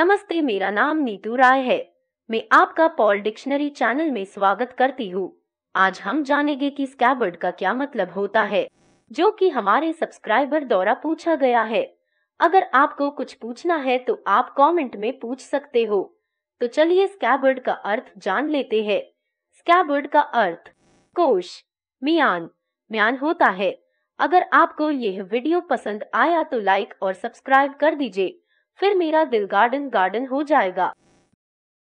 नमस्ते मेरा नाम नीतू राय है मैं आपका पॉल डिक्शनरी चैनल में स्वागत करती हूँ आज हम जानेंगे कि स्कैबर्ड का क्या मतलब होता है जो कि हमारे सब्सक्राइबर द्वारा पूछा गया है अगर आपको कुछ पूछना है तो आप कमेंट में पूछ सकते हो तो चलिए स्कैबर्ड का अर्थ जान लेते हैं स्कैबर्ड का अर्थ कोश मियान म्यान होता है अगर आपको यह वीडियो पसंद आया तो लाइक और सब्सक्राइब कर दीजिए फिर मेरा दिल गार्डन गार्डन हो जाएगा